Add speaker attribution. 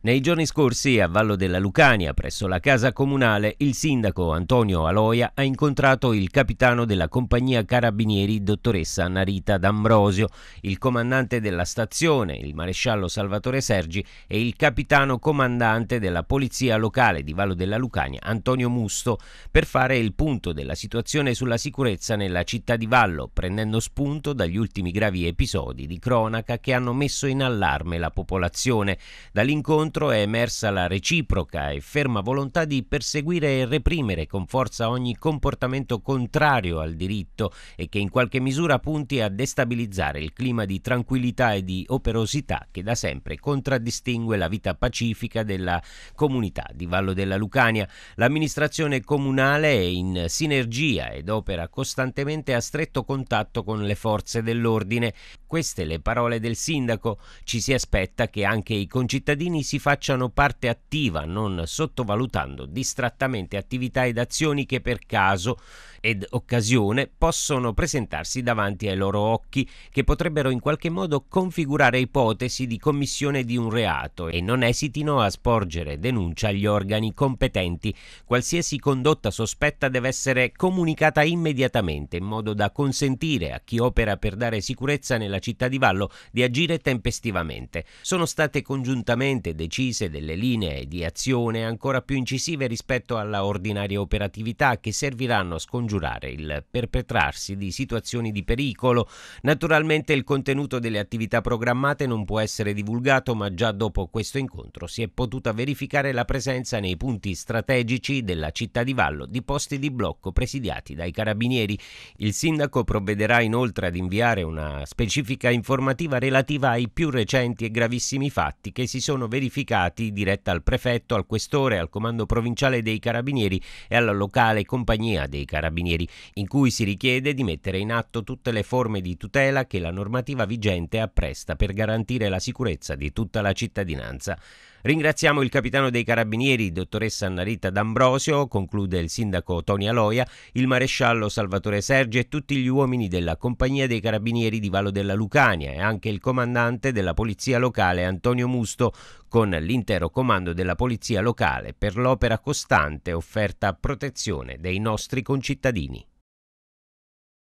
Speaker 1: Nei giorni scorsi a Vallo della Lucania, presso la casa comunale, il sindaco Antonio Aloia ha incontrato il capitano della compagnia carabinieri, dottoressa Narita D'Ambrosio, il comandante della stazione, il maresciallo Salvatore Sergi e il capitano comandante della polizia locale di Vallo della Lucania, Antonio Musto, per fare il punto della situazione sulla sicurezza nella città di Vallo, prendendo spunto dagli ultimi gravi episodi di cronaca che hanno messo in allarme la popolazione. Dall'incontro incontro è emersa la reciproca e ferma volontà di perseguire e reprimere con forza ogni comportamento contrario al diritto e che in qualche misura punti a destabilizzare il clima di tranquillità e di operosità che da sempre contraddistingue la vita pacifica della comunità di Vallo della Lucania. L'amministrazione comunale è in sinergia ed opera costantemente a stretto contatto con le forze dell'ordine queste le parole del sindaco, ci si aspetta che anche i concittadini si facciano parte attiva, non sottovalutando distrattamente attività ed azioni che per caso ed occasione possono presentarsi davanti ai loro occhi, che potrebbero in qualche modo configurare ipotesi di commissione di un reato e non esitino a sporgere denuncia agli organi competenti. Qualsiasi condotta sospetta deve essere comunicata immediatamente in modo da consentire a chi opera per dare sicurezza nella alla città di Vallo di agire tempestivamente. Sono state congiuntamente decise delle linee di azione ancora più incisive rispetto alla ordinaria operatività che serviranno a scongiurare il perpetrarsi di situazioni di pericolo. Naturalmente il contenuto delle attività programmate non può essere divulgato, ma già dopo questo incontro si è potuta verificare la presenza nei punti strategici della città di Vallo di posti di blocco presidiati dai carabinieri. Il sindaco provvederà inoltre ad inviare una specifica specifica informativa relativa ai più recenti e gravissimi fatti che si sono verificati diretta al prefetto, al questore, al comando provinciale dei carabinieri e alla locale compagnia dei carabinieri, in cui si richiede di mettere in atto tutte le forme di tutela che la normativa vigente appresta per garantire la sicurezza di tutta la cittadinanza. Ringraziamo il capitano dei carabinieri, dottoressa Annarita D'Ambrosio, conclude il sindaco Tony Aloia, il maresciallo Salvatore Sergi e tutti gli uomini della compagnia dei carabinieri di Valo della Lucania e anche il comandante della polizia locale Antonio Musto con l'intero comando della polizia locale per l'opera costante offerta a protezione dei nostri concittadini.